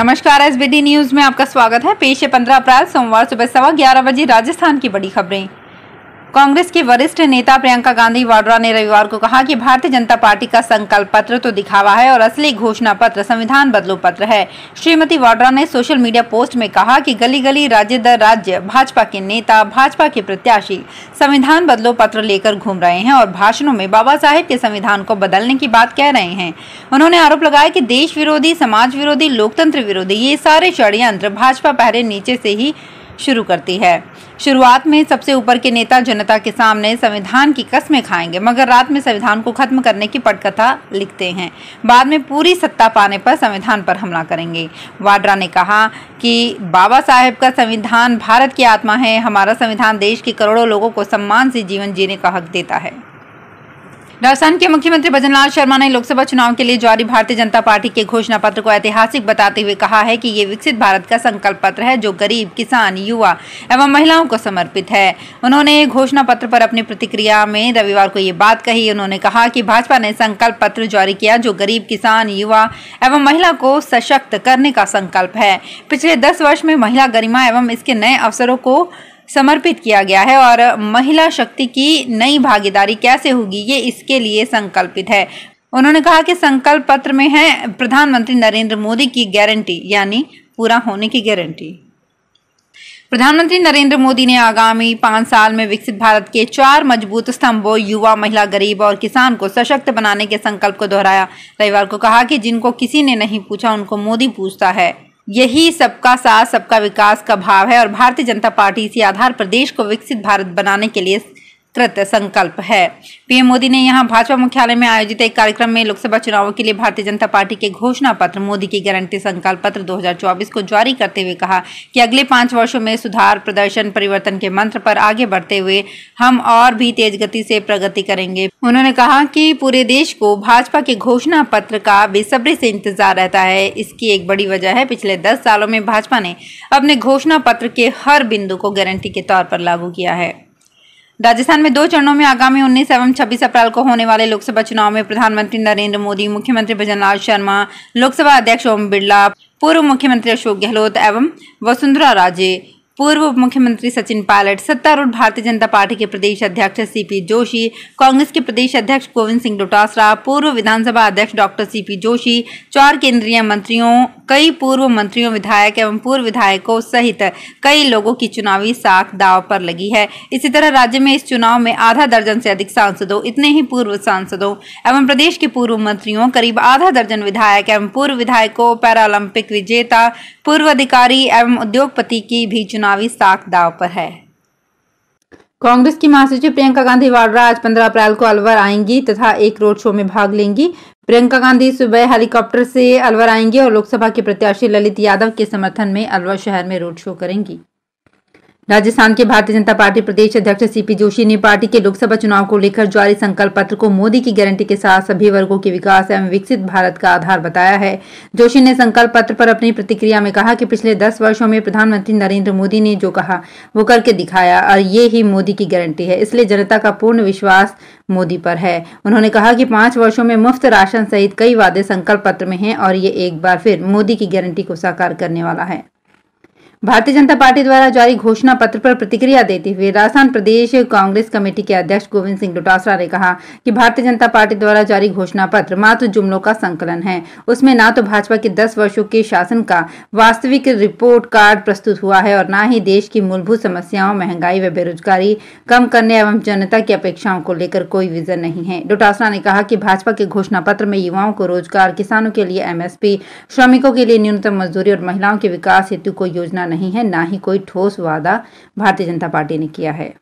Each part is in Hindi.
नमस्कार एस न्यूज में आपका स्वागत है पेश है पंद्रह अप्रैल सोमवार सुबह सवा ग्यारह बजे राजस्थान की बड़ी खबरें कांग्रेस की वरिष्ठ नेता प्रियंका गांधी वाड्रा ने रविवार को कहा कि भारतीय जनता पार्टी का संकल्प पत्र तो दिखावा है और असली घोषणा पत्र संविधान बदलो पत्र है श्रीमती वाड्रा ने सोशल मीडिया पोस्ट में कहा कि गली गली राज्य दर राज्य भाजपा के नेता भाजपा के प्रत्याशी संविधान बदलो पत्र लेकर घूम रहे हैं और भाषणों में बाबा साहेब के संविधान को बदलने की बात कह रहे हैं उन्होंने आरोप लगाया की देश विरोधी समाज विरोधी लोकतंत्र विरोधी ये सारे षड्यंत्र भाजपा पहले नीचे से ही शुरू करती है शुरुआत में सबसे ऊपर के नेता जनता के सामने संविधान की कस्में खाएंगे मगर रात में संविधान को खत्म करने की पटकथा लिखते हैं बाद में पूरी सत्ता पाने पर संविधान पर हमला करेंगे वाड्रा ने कहा कि बाबा साहेब का संविधान भारत की आत्मा है हमारा संविधान देश के करोड़ों लोगों को सम्मान से जीवन जीने का हक देता है राजस्थान के मुख्यमंत्री भजनलाल शर्मा ने लोकसभा चुनाव के लिए जारी भारतीय जनता पार्टी के घोषणा पत्र को ऐतिहासिक बताते हुए कहा है कि ये विकसित भारत का संकल्प पत्र है जो गरीब किसान युवा एवं महिलाओं को समर्पित है उन्होंने घोषणा पत्र पर अपनी प्रतिक्रिया में रविवार को ये बात कही उन्होंने कहा कि भाजपा ने संकल्प पत्र जारी किया जो गरीब किसान युवा एवं महिला को सशक्त करने का संकल्प है पिछले दस वर्ष में महिला गरिमा एवं इसके नए अवसरों को समर्पित किया गया है और महिला शक्ति की नई भागीदारी कैसे होगी ये इसके लिए संकल्पित है उन्होंने कहा कि संकल्प पत्र में है प्रधानमंत्री नरेंद्र मोदी की गारंटी यानी पूरा होने की गारंटी प्रधानमंत्री नरेंद्र मोदी ने आगामी पाँच साल में विकसित भारत के चार मजबूत स्तंभों युवा महिला गरीब और किसान को सशक्त बनाने के संकल्प को दोहराया रविवार को कहा कि जिनको किसी ने नहीं पूछा उनको मोदी पूछता है यही सबका साथ सबका विकास का भाव है और भारतीय जनता पार्टी इसी आधार पर देश को विकसित भारत बनाने के लिए कृत संकल्प है पीएम मोदी ने यहां भाजपा मुख्यालय में आयोजित एक कार्यक्रम में लोकसभा चुनावों के लिए भारतीय जनता पार्टी के घोषणा पत्र मोदी की गारंटी संकल्प पत्र 2024 को जारी करते हुए कहा कि अगले पांच वर्षों में सुधार प्रदर्शन परिवर्तन के मंत्र पर आगे बढ़ते हुए हम और भी तेज गति से प्रगति करेंगे उन्होंने कहा कि पूरे देश को भाजपा के घोषणा पत्र का बेसब्री से इंतजार रहता है इसकी एक बड़ी वजह है पिछले दस सालों में भाजपा ने अपने घोषणा पत्र के हर बिंदु को गारंटी के तौर पर लागू किया है राजस्थान में दो चरणों में आगामी 19 एवं 26 अप्रैल को होने वाले लोकसभा चुनाव में प्रधानमंत्री नरेंद्र मोदी मुख्यमंत्री भजन शर्मा लोकसभा अध्यक्ष ओम बिरला पूर्व मुख्यमंत्री अशोक गहलोत एवं वसुंधरा राजे पूर्व मुख्यमंत्री सचिन पायलट सत्तारूढ़ भारतीय जनता पार्टी के प्रदेश अध्यक्ष सीपी जोशी कांग्रेस के प्रदेश अध्यक्ष गोविंद सिंह डोटासरा पूर्व विधानसभा अध्यक्ष डॉक्टर सीपी जोशी चार केंद्रीय मंत्रियों कई पूर्व मंत्रियों विधायक एवं पूर्व विधायकों सहित कई लोगों की चुनावी साख दाव पर लगी है इसी तरह राज्य में इस चुनाव में आधा दर्जन से अधिक सांसदों इतने ही पूर्व सांसदों एवं प्रदेश के पूर्व मंत्रियों करीब आधा दर्जन विधायक एवं पूर्व विधायकों पैरालंपिक विजेता पूर्व अधिकारी एवं उद्योगपति की भी चुनावी साख दाव पर है कांग्रेस की महासचिव प्रियंका गांधी वाड्रा आज 15 अप्रैल को अलवर आएंगी तथा एक रोड शो में भाग लेंगी प्रियंका गांधी सुबह हेलीकॉप्टर से अलवर आएंगी और लोकसभा के प्रत्याशी ललित यादव के समर्थन में अलवर शहर में रोड शो करेंगी राजस्थान के भारतीय जनता पार्टी प्रदेश अध्यक्ष सीपी जोशी ने पार्टी के लोकसभा चुनाव को लेकर जारी संकल्प पत्र को मोदी की गारंटी के साथ सभी वर्गों के विकास एवं विकसित भारत का आधार बताया है जोशी ने संकल्प पत्र पर अपनी प्रतिक्रिया में कहा कि पिछले दस वर्षों में प्रधानमंत्री नरेंद्र मोदी ने जो कहा वो करके दिखाया और ये ही मोदी की गारंटी है इसलिए जनता का पूर्ण विश्वास मोदी पर है उन्होंने कहा कि पांच वर्षों में मुफ्त राशन सहित कई वादे संकल्प पत्र में हैं और ये एक बार फिर मोदी की गारंटी को साकार करने वाला है भारतीय जनता पार्टी द्वारा जारी घोषणा पत्र पर प्रतिक्रिया देते हुए राजस्थान प्रदेश कांग्रेस कमेटी के अध्यक्ष गोविंद सिंह डोटासरा ने कहा कि भारतीय जनता पार्टी द्वारा जारी घोषणा पत्र मात्र जुमलों का संकलन है उसमें ना तो भाजपा के दस वर्षों के शासन का वास्तविक रिपोर्ट कार्ड प्रस्तुत हुआ है और न ही देश की मूलभूत समस्याओं महंगाई व बेरोजगारी कम करने एवं जनता की अपेक्षाओं को लेकर कोई विजन नहीं है डोटासरा ने कहा कि भाजपा के घोषणा पत्र में युवाओं को रोजगार किसानों के लिए एमएसपी श्रमिकों के लिए न्यूनतम मजदूरी और महिलाओं के विकास हेतु कोई योजना नहीं है ना ही कोई ठोस वादा भारतीय जनता पार्टी ने किया है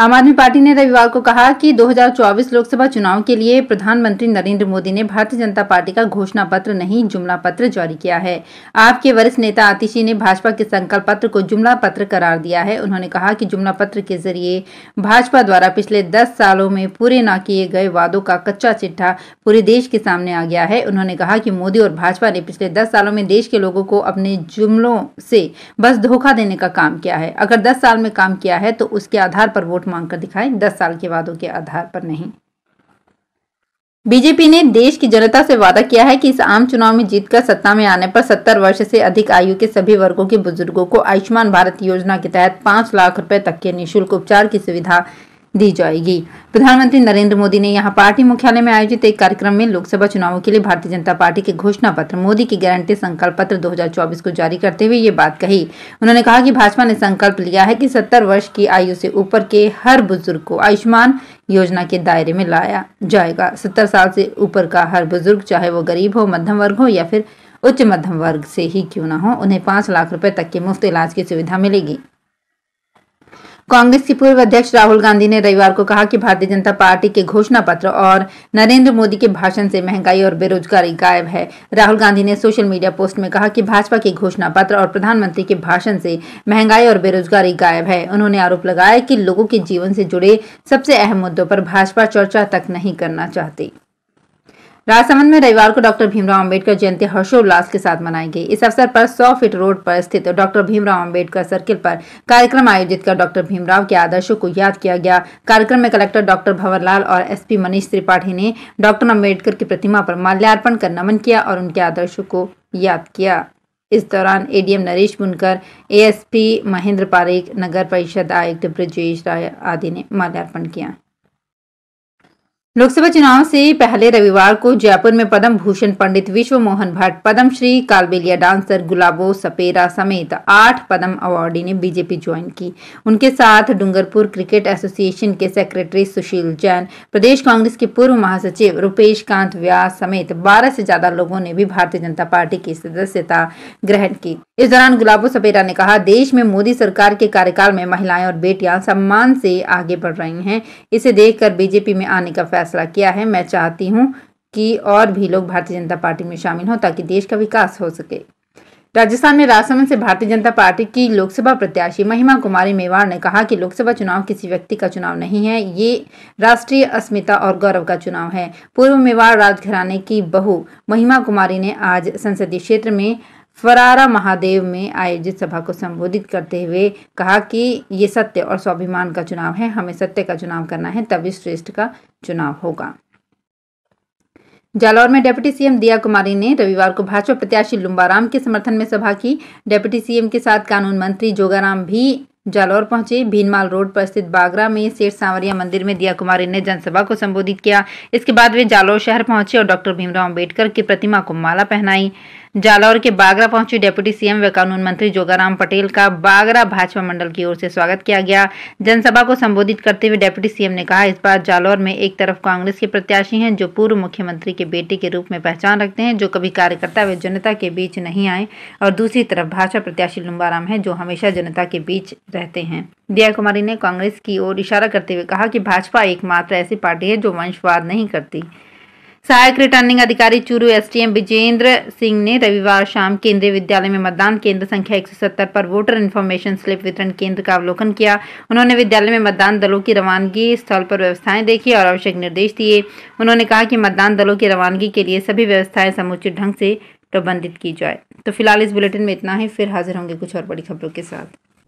आम आदमी पार्टी ने रविवार को कहा कि 2024 लोकसभा चुनाव के लिए प्रधानमंत्री नरेंद्र मोदी ने भारतीय जनता पार्टी का घोषणा पत्र नहीं जुमला पत्र जारी किया है आपके वरिष्ठ नेता आतिशी ने भाजपा के संकल्प पत्र को जुमला पत्र करार दिया है उन्होंने कहा कि जुमला पत्र के जरिए भाजपा द्वारा पिछले दस सालों में पूरे न किए गए वादों का कच्चा चिट्ठा पूरे देश के सामने आ गया है उन्होंने कहा कि मोदी और भाजपा ने पिछले दस सालों में देश के लोगों को अपने जुमलों से बस धोखा देने का काम किया है अगर दस साल में काम किया है तो उसके आधार पर वोट मांग कर दिखाएं दस साल के वादों के आधार पर नहीं बीजेपी ने देश की जनता से वादा किया है कि इस आम चुनाव में जीतकर सत्ता में आने पर 70 वर्ष से अधिक आयु के सभी वर्गों के बुजुर्गों को आयुष्मान भारत योजना के तहत पांच लाख रुपए तक के निःशुल्क उपचार की सुविधा दी जाएगी प्रधानमंत्री नरेंद्र मोदी ने यहां पार्टी मुख्यालय में आयोजित एक कार्यक्रम में लोकसभा चुनावों के लिए भारतीय जनता पार्टी के घोषणा पत्र मोदी की गारंटी संकल्प पत्र 2024 को जारी करते हुए ये बात कही उन्होंने कहा कि भाजपा ने संकल्प लिया है कि 70 वर्ष की आयु से ऊपर के हर बुजुर्ग को आयुष्मान योजना के दायरे में लाया जाएगा सत्तर साल से ऊपर का हर बुजुर्ग चाहे वो गरीब हो मध्यम वर्ग हो या फिर उच्च मध्यम वर्ग से ही क्यों ना हो उन्हें पांच लाख रुपए तक के मुफ्त इलाज की सुविधा मिलेगी कांग्रेस के पूर्व अध्यक्ष राहुल गांधी ने रविवार को कहा कि भारतीय जनता पार्टी के घोषणा पत्र और नरेंद्र मोदी के भाषण से महंगाई और बेरोजगारी गायब है राहुल गांधी ने सोशल मीडिया पोस्ट में कहा कि भाजपा के घोषणा पत्र और प्रधानमंत्री के भाषण से महंगाई और बेरोजगारी गायब है उन्होंने आरोप लगाया कि लोगों के जीवन से जुड़े सबसे अहम मुद्दों पर भाजपा चर्चा तक नहीं करना चाहती राजसमंद में रविवार को डॉक्टर भीमराव अंबेडकर जयंती हर्षोल्लास के साथ मनाई गई इस अवसर पर 100 फीट रोड पर स्थित डॉक्टर भीमराव अंबेडकर सर्किल पर कार्यक्रम आयोजित कर डॉक्टर भीमराव के आदर्शों को याद किया गया कार्यक्रम में कलेक्टर डॉक्टर भंवरलाल और एसपी मनीष त्रिपाठी ने डॉक्टर अम्बेडकर की प्रतिमा पर माल्यार्पण कर नमन किया और उनके आदर्शों को याद किया इस दौरान एडीएम नरेश बुनकर एएसपी महेंद्र पारेख नगर परिषद आयुक्त ब्रजेश राय आदि ने माल्यार्पण किया लोकसभा चुनाव से पहले रविवार को जयपुर में पद्म भूषण पंडित विश्व मोहन भट्ट पद्मश्री कालबेलिया डांसर गुलाबो सपेरा समेत आठ पद्म अवार्डी ने बीजेपी ज्वाइन की उनके साथ डूंगरपुर क्रिकेट एसोसिएशन के सेक्रेटरी सुशील जैन प्रदेश कांग्रेस के पूर्व महासचिव रुपेश कांत व्यास समेत बारह से ज्यादा लोगों ने भी भारतीय जनता पार्टी की सदस्यता ग्रहण की इस दौरान गुलाबो सपेरा ने कहा देश में मोदी सरकार के कार्यकाल में महिलाएं और बेटियां सम्मान से आगे बढ़ रही हैं इसे देखकर बीजेपी में आने का फैसला किया है मैं चाहती हूं कि और भी लोग भारतीय जनता पार्टी में शामिल हों ताकि देश का विकास हो सके राजस्थान में राजसमंद से भारतीय जनता पार्टी की लोकसभा प्रत्याशी महिमा कुमारी मेवाड़ ने कहा कि लोकसभा चुनाव किसी व्यक्ति का चुनाव नहीं है ये राष्ट्रीय अस्मिता और गौरव का चुनाव है पूर्व मेवाड़ राजघराने की बहू महिमा कुमारी ने आज संसदीय क्षेत्र में फरारा महादेव में आयोजित सभा को संबोधित करते हुए कहा कि ये सत्य और स्वाभिमान का चुनाव है हमें सत्य का चुनाव करना है तभी श्रेष्ठ का चुनाव होगा जालौर में डेप्यूटी सीएम दिया कुमारी ने रविवार को भाजपा प्रत्याशी लुम्बाराम के समर्थन में सभा की डेप्यूटी सीएम के साथ कानून मंत्री जोगाराम भी जालौर पहुंचे भीनमाल रोड पर स्थित बागरा में सेठ सांवरिया मंदिर में दिया कुमारी ने जनसभा को संबोधित किया इसके बाद वे जालौर शहर पहुंचे और डॉक्टर भीमराव अम्बेडकर की प्रतिमा को माला पहनाई जालौर के बागरा पहुंचे डेप्यूटी सीएम व कानून मंत्री जोगाराम पटेल का बागरा भाजपा मंडल की ओर से स्वागत किया गया जनसभा को संबोधित करते हुए डेप्यूटी सीएम ने कहा इस बार जालौर में एक तरफ कांग्रेस के प्रत्याशी हैं जो पूर्व मुख्यमंत्री के बेटे के रूप में पहचान रखते हैं जो कभी कार्यकर्ता व जनता के बीच नहीं आए और दूसरी तरफ भाजपा प्रत्याशी लुम्बाराम है जो हमेशा जनता के बीच रहते हैं दिया कुमारी ने कांग्रेस की ओर इशारा करते हुए कहा कि भाजपा एकमात्र ऐसी पार्टी है जो वंशवाद नहीं करती सहायक रिटर्निंग अधिकारी चूरू एसटीएम विजेंद्र सिंह ने रविवार शाम केंद्रीय विद्यालय में मतदान केंद्र संख्या 170 पर वोटर इन्फॉर्मेशन स्लिप वितरण केंद्र का अवलोकन किया उन्होंने विद्यालय में मतदान दलों की रवानगी स्थल पर व्यवस्थाएं देखी और आवश्यक निर्देश दिए उन्होंने कहा कि मतदान दलों की रवानगी के लिए सभी व्यवस्थाएं समुचित ढंग से प्रबंधित की जाए तो फिलहाल इस बुलेटिन में इतना ही फिर हाजिर होंगे कुछ और बड़ी खबरों के साथ